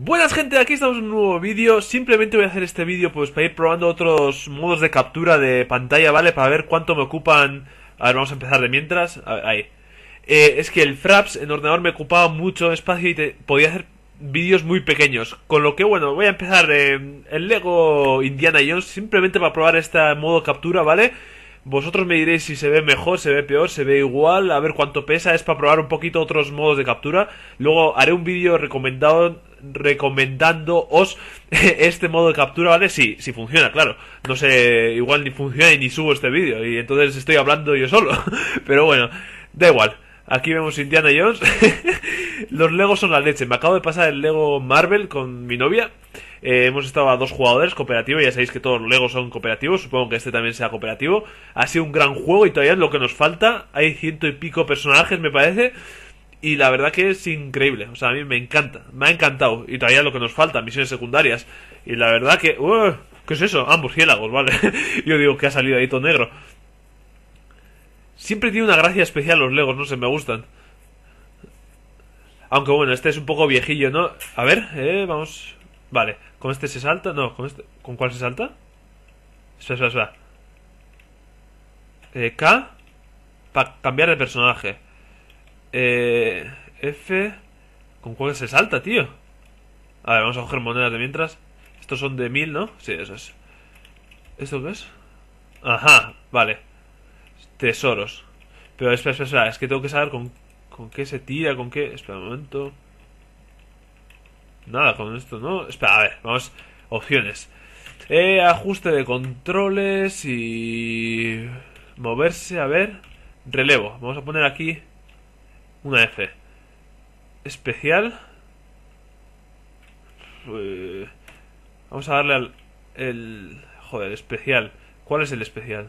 Buenas gente, aquí estamos en un nuevo vídeo Simplemente voy a hacer este vídeo pues para ir probando otros modos de captura de pantalla, ¿vale? Para ver cuánto me ocupan... A ver, vamos a empezar de mientras a Ahí eh, Es que el Fraps en ordenador me ocupaba mucho espacio y te... podía hacer vídeos muy pequeños Con lo que, bueno, voy a empezar en el Lego Indiana Jones Simplemente para probar este modo captura, ¿vale? Vosotros me diréis si se ve mejor, se ve peor, se ve igual, a ver cuánto pesa, es para probar un poquito otros modos de captura. Luego haré un vídeo recomendado recomendándoos este modo de captura, ¿vale? Si, si funciona, claro. No sé, igual ni funciona y ni subo este vídeo. Y entonces estoy hablando yo solo. Pero bueno, da igual. Aquí vemos Indiana Jones. Los Legos son la leche. Me acabo de pasar el Lego Marvel con mi novia. Eh, hemos estado a dos jugadores, cooperativos, Ya sabéis que todos los Legos son cooperativos. Supongo que este también sea cooperativo. Ha sido un gran juego y todavía es lo que nos falta. Hay ciento y pico personajes, me parece. Y la verdad que es increíble. O sea, a mí me encanta. Me ha encantado. Y todavía lo que nos falta, misiones secundarias. Y la verdad que... ¡uh! ¿Qué es eso? Ah, murciélagos, vale. Yo digo que ha salido ahí todo negro. Siempre tiene una gracia especial los Legos, no sé, me gustan. Aunque bueno, este es un poco viejillo, ¿no? A ver, eh, vamos. Vale, ¿con este se salta? No, ¿con este? ¿Con cuál se salta? Espera, espera, espera. Eh, K. Para cambiar de personaje. Eh, F. ¿Con cuál se salta, tío? A ver, vamos a coger monedas de mientras. Estos son de mil, ¿no? Sí, eso es. ¿Esto qué es? Ajá, vale. Tesoros. Pero espera, espera, espera. Es que tengo que saber con, con qué se tira, con qué... Espera un momento. Nada, con esto no. Espera, a ver, vamos. Opciones. Eh, ajuste de controles y... Moverse, a ver. Relevo. Vamos a poner aquí una F. Especial. Eh, vamos a darle al... El, joder, especial. ¿Cuál es el especial?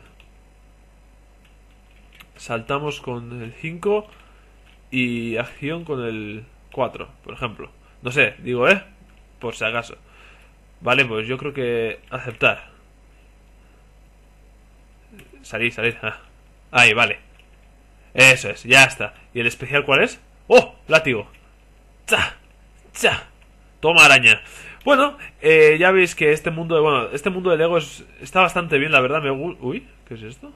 Saltamos con el 5 y acción con el 4, por ejemplo. No sé, digo, ¿eh? Por si acaso. Vale, pues yo creo que aceptar. Salir, salir. Ah. Ahí, vale. Eso es, ya está. ¿Y el especial cuál es? ¡Oh! Látigo. ¡Cha! ¡Cha! Toma araña. Bueno, eh, ya veis que este mundo de, bueno, este mundo de Lego está bastante bien, la verdad. Me Uy, ¿qué es esto?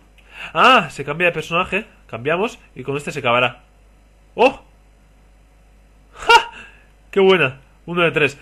Ah, se cambia de personaje. Cambiamos y con este se acabará. ¡Oh! ¡Ja! ¡Qué buena! Uno de tres.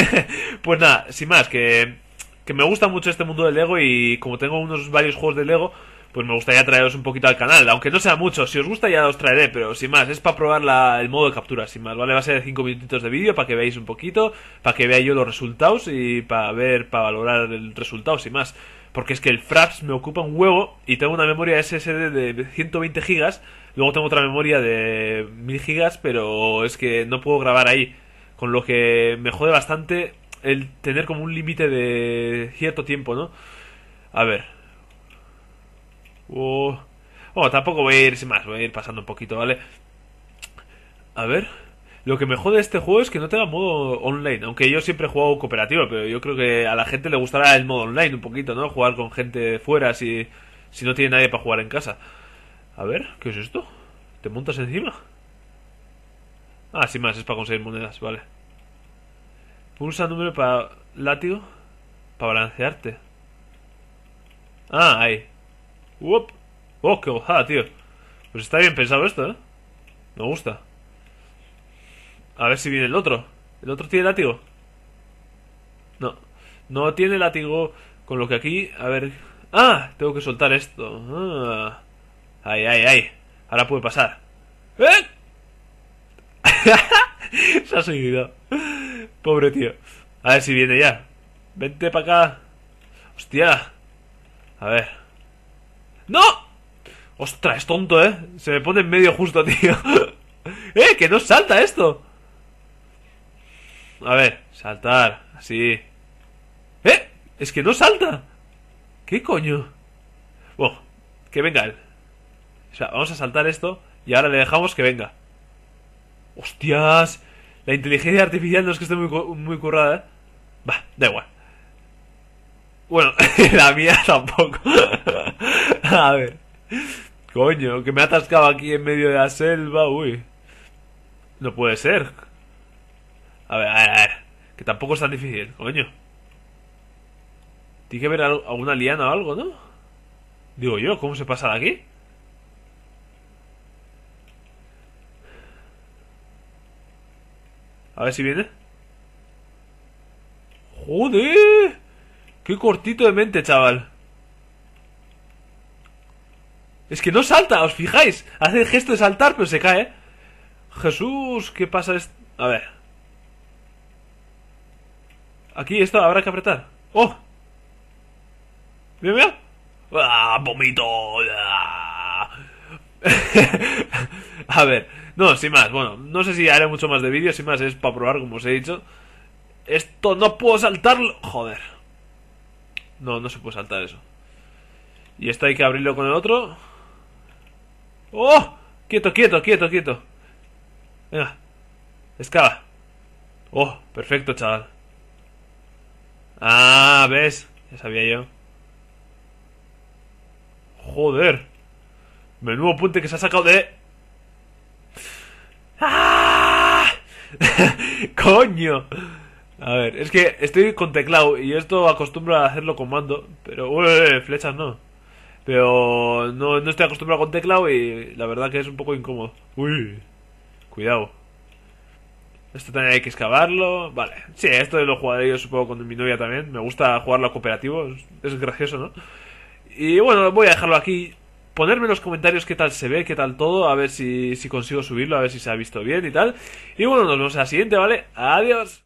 pues nada, sin más, que, que me gusta mucho este mundo de Lego y como tengo unos varios juegos de Lego, pues me gustaría traeros un poquito al canal, aunque no sea mucho, si os gusta ya os traeré, pero sin más, es para probar la, el modo de captura, sin más, ¿vale? Va a ser de 5 minutitos de vídeo para que veáis un poquito, para que vea yo los resultados y para ver, para valorar el resultado, sin más. Porque es que el Fraps me ocupa un huevo y tengo una memoria SSD de 120 gigas, luego tengo otra memoria de 1000 gigas, pero es que no puedo grabar ahí, con lo que me jode bastante el tener como un límite de cierto tiempo, ¿no? A ver, Oh, tampoco voy a ir más, voy a ir pasando un poquito, ¿vale? A ver. Lo que me jode de este juego es que no tenga modo online, aunque yo siempre he jugado cooperativo, pero yo creo que a la gente le gustará el modo online un poquito, ¿no? Jugar con gente fuera si, si no tiene nadie para jugar en casa. A ver, ¿qué es esto? ¿Te montas encima? Ah, sin más, es para conseguir monedas, vale. Pulsa número para látigo para balancearte. Ah, ahí. Oh, qué tío. Pues está bien pensado esto, ¿eh? Me gusta. A ver si viene el otro. ¿El otro tiene látigo? No. No tiene látigo. Con lo que aquí... A ver... ¡Ah! Tengo que soltar esto. ¡Ay, ay, ay! Ahora puede pasar. ¡Eh! Se ha seguido Pobre tío. A ver si viene ya. Vente para acá. Hostia. A ver. ¡No! Ostras, es tonto, ¿eh? Se me pone en medio justo, tío. ¡Eh! ¡Que no salta esto! A ver, saltar. Así. ¡Eh! Es que no salta. ¿Qué coño? Bueno, que venga él. O sea, vamos a saltar esto y ahora le dejamos que venga. ¡Hostias! La inteligencia artificial no es que esté muy, muy currada, ¿eh? Va, da igual. Bueno, la mía tampoco. A ver. Coño, que me atascado aquí en medio de la selva, uy. No puede ser. A ver, a ver, a ver. Que tampoco es tan difícil, coño. Tiene que haber alguna liana o algo, ¿no? Digo yo, ¿cómo se pasa de aquí? A ver si viene. ¡Joder! ¡Qué cortito de mente, chaval! Es que no salta, os fijáis. Hace el gesto de saltar, pero se cae. Jesús, ¿qué pasa? A ver. Aquí esto habrá que apretar. ¡Oh! Mira, mira. ¡Ah, vomito! ¡Ah! a ver. No, sin más. Bueno, no sé si haré mucho más de vídeos. Sin más, es para probar, como os he dicho. Esto no puedo saltarlo. Joder. No, no se puede saltar eso. Y esto hay que abrirlo con el otro. ¡Oh! Quieto, quieto, quieto, quieto. Venga. Escala. Oh, perfecto, chaval. Ah, ¿ves? Ya sabía yo. Joder. Menudo puente que se ha sacado de... ¡Ah! ¡Coño! A ver, es que estoy con teclado y esto acostumbro a hacerlo con mando, pero... Uy, flechas no. Pero no, no estoy acostumbrado con teclado y la verdad que es un poco incómodo. Uy, cuidado. Esto también hay que excavarlo. Vale. Sí, esto lo jugaré yo supongo con mi novia también. Me gusta jugarlo a cooperativo. Es, gracioso, ¿no? Y bueno, voy a dejarlo aquí. Ponerme en los comentarios qué tal se ve, qué tal todo. A ver si, si consigo subirlo, a ver si se ha visto bien y tal. Y bueno, nos vemos a la siguiente, ¿vale? Adiós.